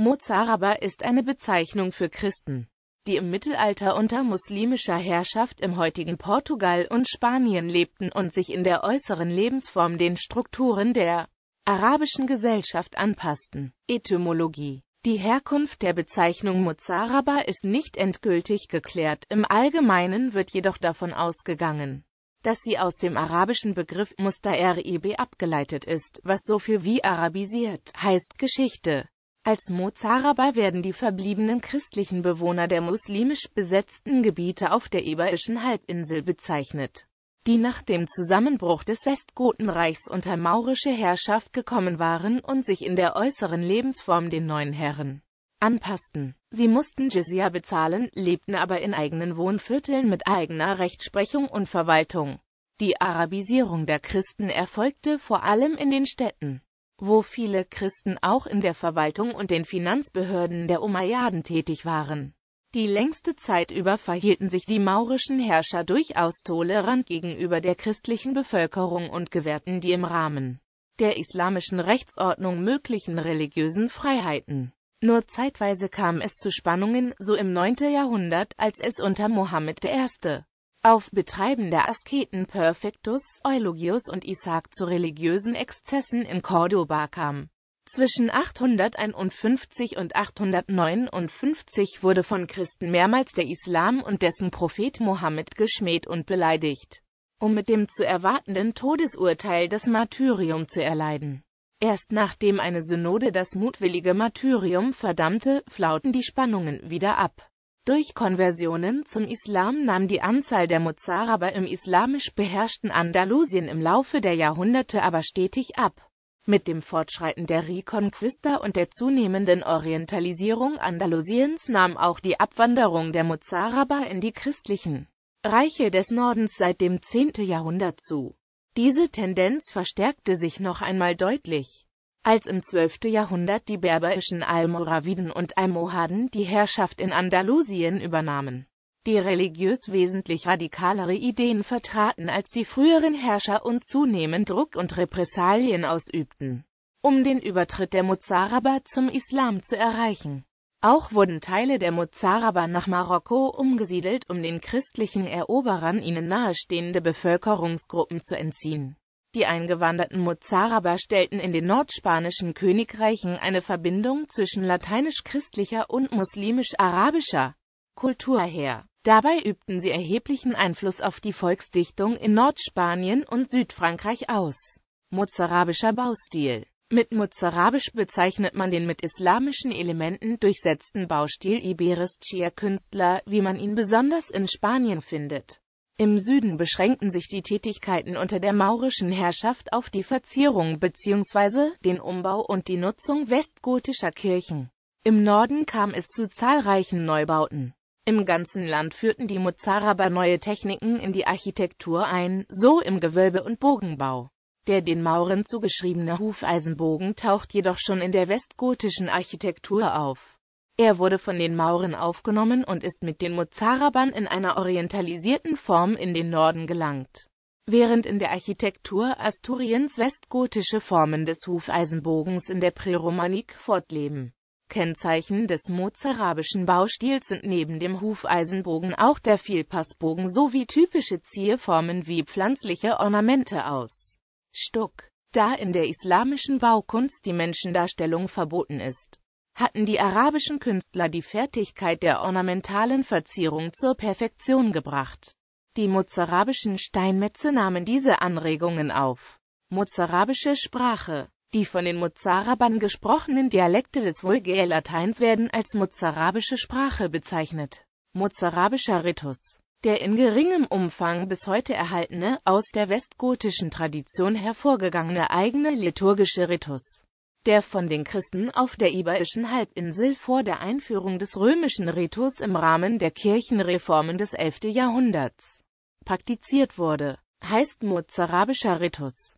Mozaraber ist eine Bezeichnung für Christen, die im Mittelalter unter muslimischer Herrschaft im heutigen Portugal und Spanien lebten und sich in der äußeren Lebensform den Strukturen der arabischen Gesellschaft anpassten. Etymologie die Herkunft der Bezeichnung Mozaraber ist nicht endgültig geklärt, im Allgemeinen wird jedoch davon ausgegangen, dass sie aus dem arabischen Begriff Mustaerib abgeleitet ist, was so viel wie arabisiert heißt Geschichte. Als Mozaraber werden die verbliebenen christlichen Bewohner der muslimisch besetzten Gebiete auf der Eberischen Halbinsel bezeichnet, die nach dem Zusammenbruch des Westgotenreichs unter maurische Herrschaft gekommen waren und sich in der äußeren Lebensform den neuen Herren anpassten. Sie mussten Jizya bezahlen, lebten aber in eigenen Wohnvierteln mit eigener Rechtsprechung und Verwaltung. Die Arabisierung der Christen erfolgte vor allem in den Städten wo viele Christen auch in der Verwaltung und den Finanzbehörden der Umayyaden tätig waren. Die längste Zeit über verhielten sich die maurischen Herrscher durchaus tolerant gegenüber der christlichen Bevölkerung und gewährten die im Rahmen der islamischen Rechtsordnung möglichen religiösen Freiheiten. Nur zeitweise kam es zu Spannungen, so im 9. Jahrhundert, als es unter Mohammed I auf Betreiben der Asketen Perfectus, Eulogius und Isaac zu religiösen Exzessen in Cordoba kam. Zwischen 851 und 859 wurde von Christen mehrmals der Islam und dessen Prophet Mohammed geschmäht und beleidigt, um mit dem zu erwartenden Todesurteil das Martyrium zu erleiden. Erst nachdem eine Synode das mutwillige Martyrium verdammte, flauten die Spannungen wieder ab. Durch Konversionen zum Islam nahm die Anzahl der Mozaraber im islamisch beherrschten Andalusien im Laufe der Jahrhunderte aber stetig ab. Mit dem Fortschreiten der Reconquista und der zunehmenden Orientalisierung Andalusiens nahm auch die Abwanderung der Mozaraber in die christlichen Reiche des Nordens seit dem 10. Jahrhundert zu. Diese Tendenz verstärkte sich noch einmal deutlich als im 12. Jahrhundert die berberischen Almoraviden und Almohaden die Herrschaft in Andalusien übernahmen, die religiös wesentlich radikalere Ideen vertraten als die früheren Herrscher und zunehmend Druck und Repressalien ausübten, um den Übertritt der Mozaraber zum Islam zu erreichen. Auch wurden Teile der Mozaraber nach Marokko umgesiedelt, um den christlichen Eroberern ihnen nahestehende Bevölkerungsgruppen zu entziehen die eingewanderten Mozaraber stellten in den nordspanischen Königreichen eine Verbindung zwischen lateinisch-christlicher und muslimisch-arabischer Kultur her. Dabei übten sie erheblichen Einfluss auf die Volksdichtung in Nordspanien und Südfrankreich aus. Mozarabischer Baustil Mit Mozarabisch bezeichnet man den mit islamischen Elementen durchsetzten Baustil chia Künstler, wie man ihn besonders in Spanien findet. Im Süden beschränkten sich die Tätigkeiten unter der maurischen Herrschaft auf die Verzierung bzw. den Umbau und die Nutzung westgotischer Kirchen. Im Norden kam es zu zahlreichen Neubauten. Im ganzen Land führten die Mozaraber neue Techniken in die Architektur ein, so im Gewölbe- und Bogenbau. Der den Mauren zugeschriebene Hufeisenbogen taucht jedoch schon in der westgotischen Architektur auf. Er wurde von den Mauren aufgenommen und ist mit den Mozarabern in einer orientalisierten Form in den Norden gelangt. Während in der Architektur Asturiens westgotische Formen des Hufeisenbogens in der Präromanik fortleben. Kennzeichen des mozarabischen Baustils sind neben dem Hufeisenbogen auch der Vielpassbogen sowie typische Zierformen wie pflanzliche Ornamente aus Stuck, da in der islamischen Baukunst die Menschendarstellung verboten ist hatten die arabischen Künstler die Fertigkeit der ornamentalen Verzierung zur Perfektion gebracht. Die mozarabischen Steinmetze nahmen diese Anregungen auf. Mozarabische Sprache Die von den Mozarabern gesprochenen Dialekte des Vulgärlateins werden als mozarabische Sprache bezeichnet. Mozarabischer Ritus der in geringem Umfang bis heute erhaltene, aus der westgotischen Tradition hervorgegangene eigene liturgische Ritus der von den Christen auf der Iberischen Halbinsel vor der Einführung des römischen Ritus im Rahmen der Kirchenreformen des 11. Jahrhunderts praktiziert wurde, heißt mozarabischer Ritus